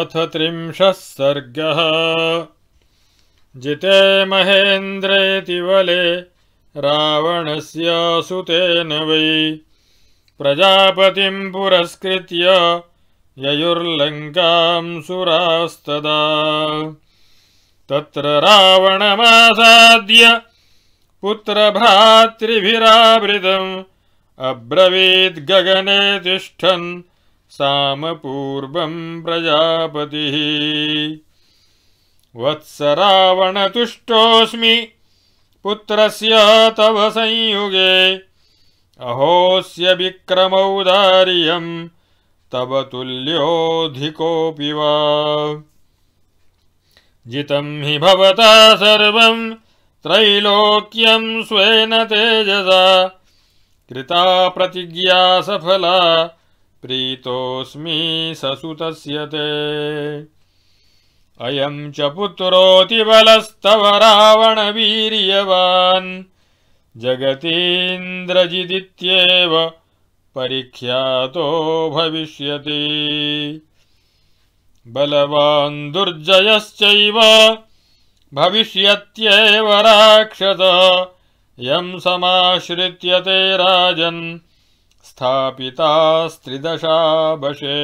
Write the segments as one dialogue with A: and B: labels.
A: अथ त्रिंशः सर्गः जिते महेन्द्रेति वले रावणस्य सुतेन वै प्रजापतिम् पुरस्कृत्य ययुर्लङ्कां सुरास्तदा तत्र रावणमासाद्य पुत्रभ्रातृभिरावृतम् अब्रवीद्गगने तिष्ठन् सामपूर्वम् प्रजापतिः वत्सरावणतुष्टोऽस्मि पुत्रस्य तव संयुगे अहोऽस्य विक्रमौदार्यम् तव तुल्योऽधिकोऽपि वा जितम् हि भवता सर्वम् त्रैलोक्यम् स्वेन तेजसा कृता प्रतिज्ञा सफला प्रीतोऽस्मि ससुतस्य ते अयम् च पुत्रोऽतिबलस्तव रावणवीर्यवान् जगतीन्द्रजिदित्येव परिख्यातो भविष्यति बलवान् दुर्जयश्चैव भविष्यत्येव राक्षस यम् समाश्रित्यते राजन् स्थापितास्त्रिदशा वशे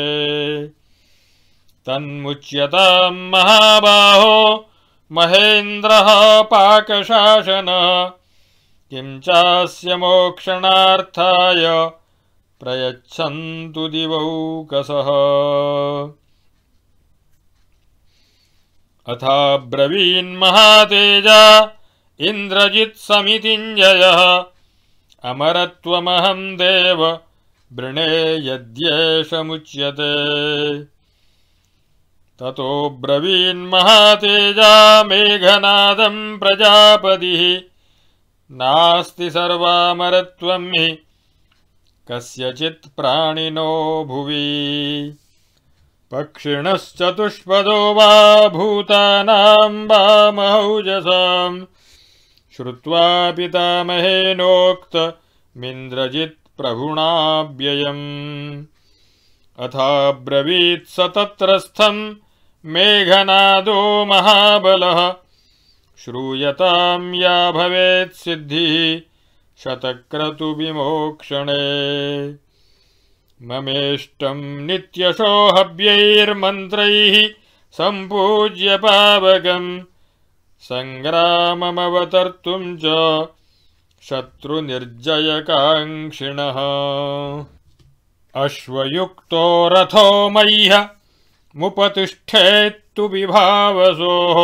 A: तन्मुच्यताम् महाबाहो महेन्द्रः पाकशासन चास्य मोक्षणार्थाय प्रयच्छन्तु दिवौकसः अथाब्रवीन्महातेजा इन्द्रजित्समितिञ्जयः अमरत्वमहं देव वृणे यद्येषमुच्यते ततो ब्रवीन्महातेजा मेघनादं प्रजापतिः नास्ति सर्वामरत्वम् हि कस्यचित् कस्यचित्प्राणिनो भुवि पक्षिणश्चतुष्पदो वा भूतानाम् वामहौजसाम् श्रुत्वा पितामहेनोक्तमिन्द्रजित्प्रभुणाव्ययम् अथाब्रवीत्स तत्रस्थम् मेघनादो महाबलः श्रूयताम् या भवेत् सिद्धिः शतक्रतुविमोक्षणे ममेष्टम् नित्यशोहव्यैर्मन्त्रैः सम्पूज्य पावकम् सङ्ग्राममवतर्तुम् च शत्रुनिर्जयकाङ्क्षिणः अश्वयुक्तो रथो मह्य मुपतिष्ठेत्तु विभावसोः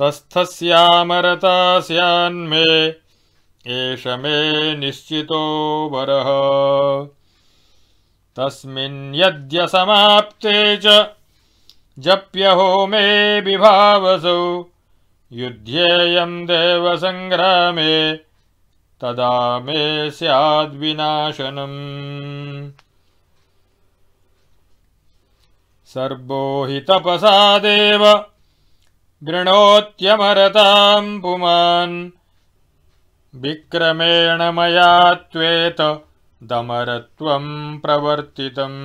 A: तस्थस्यामरता स्यान्मे एष मे निश्चितो वरः तस्मिन् यद्यसमाप्ते च जप्यहो मे विभावसौ युध्येऽयम् देवसङ्ग्रामे तदा मे स्याद्विनाशनम् सर्वो हि देव गृणोत्यमरताम् पुमान् विक्रमेण मया त्वेतदमरत्वम् प्रवर्तितम्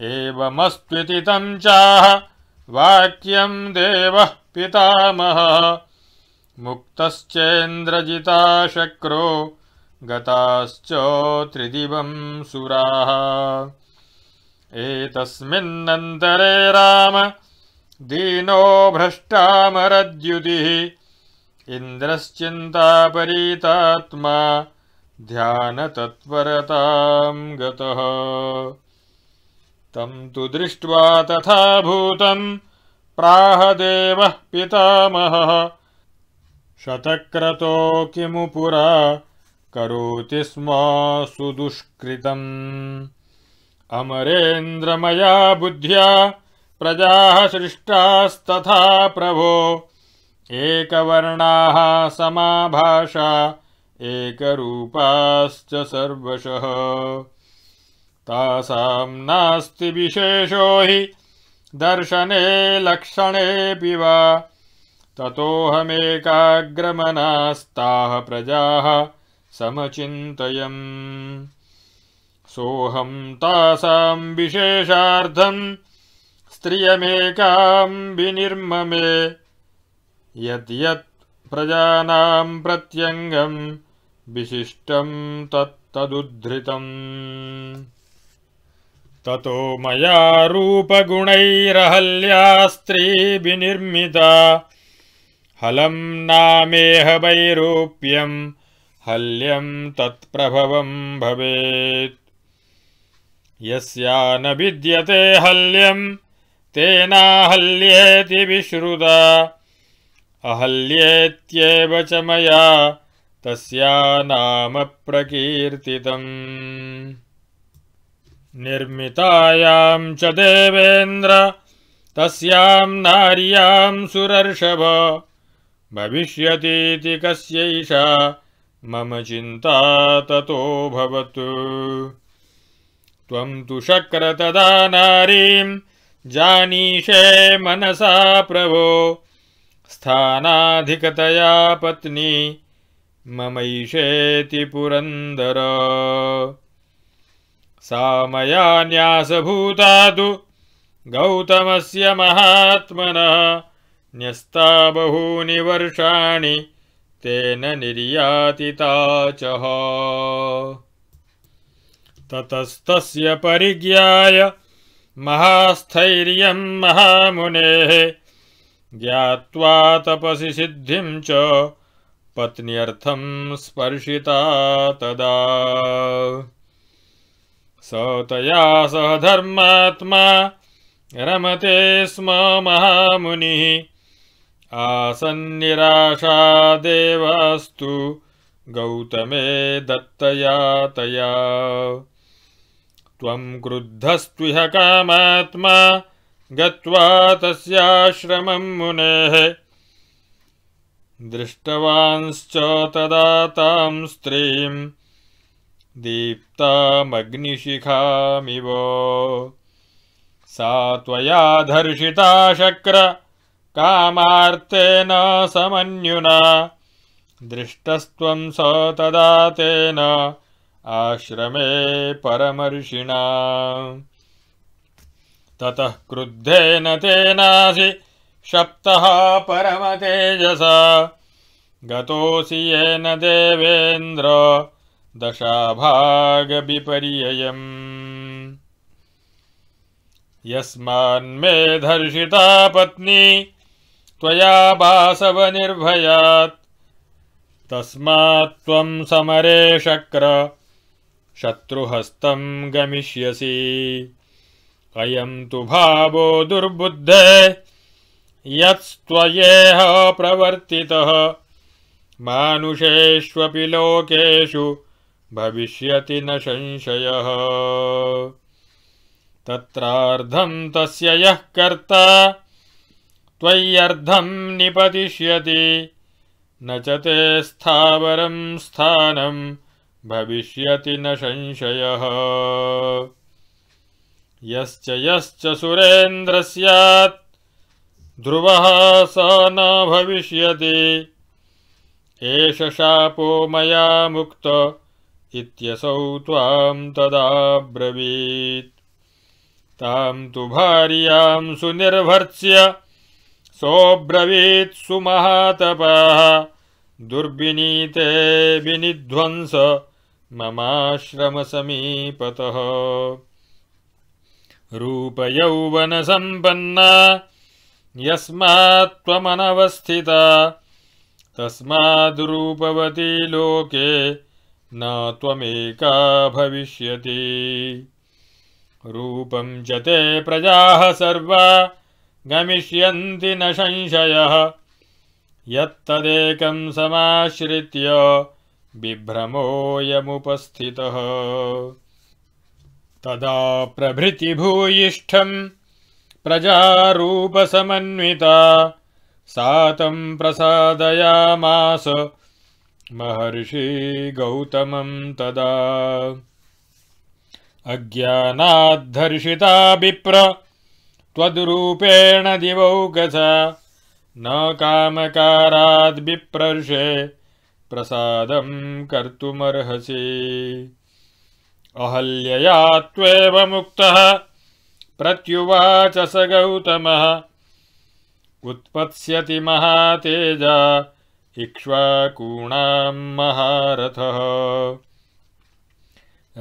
A: तं चाह वाक्यं देवः पितामह मुक्तश्चेन्द्रजिता शक्रो गताश्च त्रिदिवं सुराः एतस्मिन्नन्तरे राम दीनो भ्रष्टामरद्युतिः इन्द्रश्चिन्तापरीतात्मा ध्यानतत्परतां गतः तम् तु दृष्ट्वा तथाभूतम् प्राहदेवः पितामहः शतक्रतो किमु पुरा करोति स्म सुदुष्कृतम् अमरेन्द्रमया बुद्ध्या प्रजाः सृष्टास्तथा प्रभो एकवर्णाः समाभाषा एकरूपाश्च सर्वशः तासाम् नास्ति विशेषो हि दर्शने लक्षणेऽपि वा ततोऽहमेकाग्रमनास्ताः प्रजाः समचिन्तयम् सोऽहम् तासाम् विशेषार्थम् स्त्रियमेकाम् विनिर्ममे यद्यत् प्रजानाम् प्रत्यङ्गम् विशिष्टम् तत्तदुद्धृतम् ततो मया रूपगुणैरहल्या स्त्रीभिनिर्मिता हलं नामेह वैरूप्यं हल्यम् तत्प्रभवम् भवेत् यस्या न विद्यते हल्यम् तेनाहल्येति विश्रुता अहल्येत्येव च मया तस्या नाम प्रकीर्तितम् निर्मितायाम् च देवेन्द्र तस्याम् नार्याम् सुरर्षभ भविष्यतीति कस्यैषा मम चिन्ता ततोऽभवत् त्वं तु तदा नारीं जानीषे मनसा प्रभो स्थानाधिकतया पत्नी पुरन्दर सा मया न्यासभूता तु गौतमस्य महात्मनः न्यस्ता बहूनि वर्षाणि तेन निर्यातिता च ततस्तस्य परिज्ञाय महास्थैर्यम् महामुनेः ज्ञात्वा तपसि सिद्धिं च पत्न्यर्थं स्पर्शिता तदा सौतया सह धर्मात्मा रमते स्म महामुनिः देवास्तु गौतमे दत्तया तया त्वं क्रुद्धस्तुह कामात्मा गत्वा तस्याश्रमं मुनेः दृष्टवांश्च तदा तां स्त्रीम् दीप्तामग्निशिखामिव सा त्वया धर्षिता शक्र कामार्तेन समन्युना दृष्टस्त्वं स तदा तेन आश्रमे परमर्षिणा ततः क्रुद्धेन तेनासि शप्तः परमतेजसा गतोऽसि येन देवेन्द्र दशाभागविपर्ययम् यस्मान्मे धर्षिता पत्नी त्वया वासवनिर्भयात् तस्मात् त्वम् समरे शक्र शत्रुहस्तम् गमिष्यसि अयम् तु भावो दुर्बुद्धे यत्स्त्वयेह प्रवर्तितः मानुषेष्वपि लोकेषु भविष्यति न संशयः तत्रार्धम् तस्य यः कर्ता त्वय्यर्धम् निपतिष्यति न च ते स्थावरम् स्थानम् भविष्यति न संशयः यश्च यश्च स्यात् ध्रुवः स न भविष्यति एष शापो मया मुक्त इत्यसौ त्वाम् तदाब्रवीत् ताम् तु भार्यां सुनिर्भर्त्स्य सोऽब्रवीत् सुमहातपः दुर्विनीते विनिध्वंस ममाश्रमसमीपतः रूपयौवनसम्पन्ना यस्मात् त्वमनवस्थिता तस्माद्रूपवती लोके न त्वमेका भविष्यति रूपं जते ते प्रजाः सर्वा गमिष्यन्ति न संशयः यत्तदेकं समाश्रित्य बिभ्रमोऽयमुपस्थितः तदा प्रभृतिभूयिष्ठम् प्रजारूपसमन्विता सा प्रसादयामास महर्षि गौतमम् तदा अज्ञानाद्धर्षिता विप्र त्वद्रूपेण दिवौ न कामकाराद्विप्रर्षे प्रसादं कर्तुमर्हसि अहल्यया त्वेव मुक्तः प्रत्युवाच स गौतमः उत्पत्स्यति महातेजा इक्ष्वाकूणाम् महारथः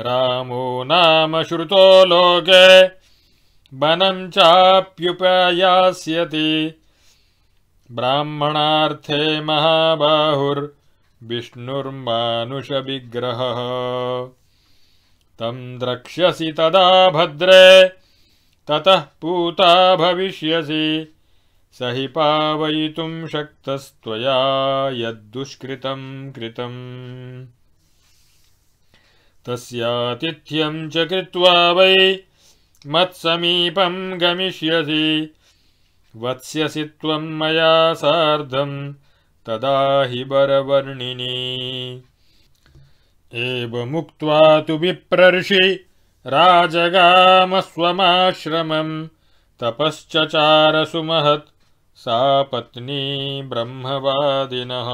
A: रामो नाम श्रुतो लोके वनं चाप्युपयास्यति ब्राह्मणार्थे महाबाहुर्विष्णुर्मानुषविग्रहः तं द्रक्ष्यसि तदा भद्रे ततः पूता भविष्यसि स हि पावयितुं शक्तस्त्वया यद्दुष्कृतं कृतम् तस्यातिथ्यं च कृत्वा वै मत्समीपं गमिष्यसि वत्स्यसि त्वं मया सार्धं तदा हि वरवर्णिनि एवमुक्त्वा तु विप्रर्षि राजगामस्वमाश्रमम् तपश्चचारसु महत् सा पत्नी ब्रह्मवादिनः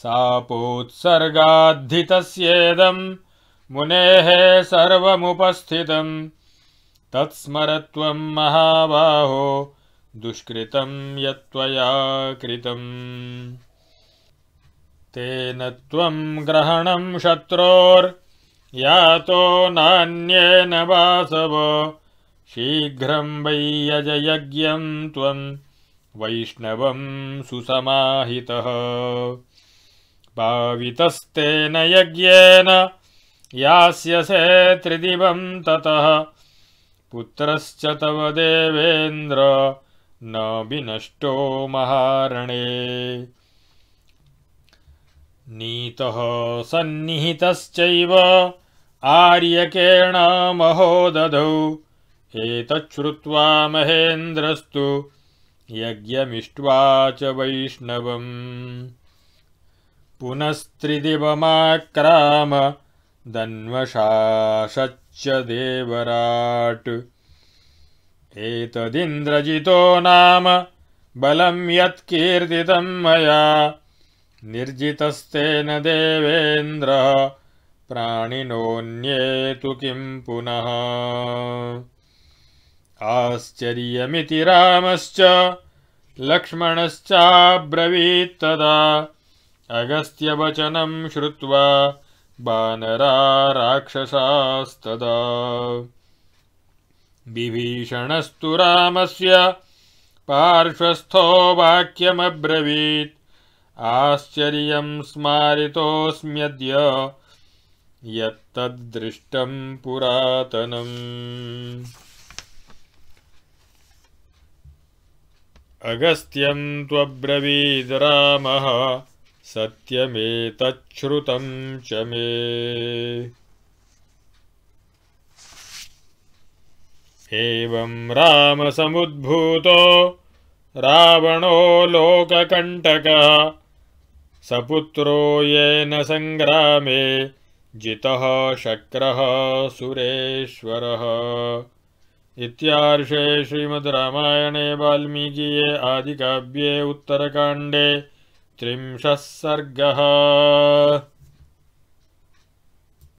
A: सापोत्सर्गाद्धितस्येदम् मुनेः सर्वमुपस्थितं तत्स्मरत्वं महाबाहो दुष्कृतं यत्त्वया कृतम् तेन त्वं ग्रहणं शत्रोर्यातो यातो नान्येन वासव शीघ्रं वै यजयज्ञम् त्वम् वैष्णवं सुसमाहितः पावितस्तेन यज्ञेन यास्यसे त्रिदिवम् ततः पुत्रश्च तव देवेन्द्र न विनष्टो महारणे नीतः सन्निहितश्चैव आर्यकेण महोदधौ एतच्छ्रुत्वा महेन्द्रस्तु यज्ञमिष्ट्वा च वैष्णवम् पुनस्त्रिदिवमाक्राम दन्वशाशच्च देवराट् एतदिन्द्रजितो नाम बलं यत्कीर्तितं मया निर्जितस्तेन देवेन्द्रः तु किं पुनः आश्चर्यमिति रामश्च तदा अगस्त्यवचनं श्रुत्वा राक्षसास्तदा विभीषणस्तु रामस्य पार्श्वस्थो वाक्यमब्रवीत् आश्चर्यं स्मारितोऽस्म्यद्य यत्तद्दृष्टं पुरातनम् अगस्त्यं त्वब्रवीद रामः सत्यमेतच्छ्रुतं च मे एवं रामसमुद्भूतो रावणो लोककण्टकः सपुत्रो येन सङ्ग्रामे जितः शक्रः सुरेश्वरः इत्यार्षे श्रीमद् रामायणे वाल्मीकिये आदिकाव्ये उत्तरकाण्डे त्रिंशः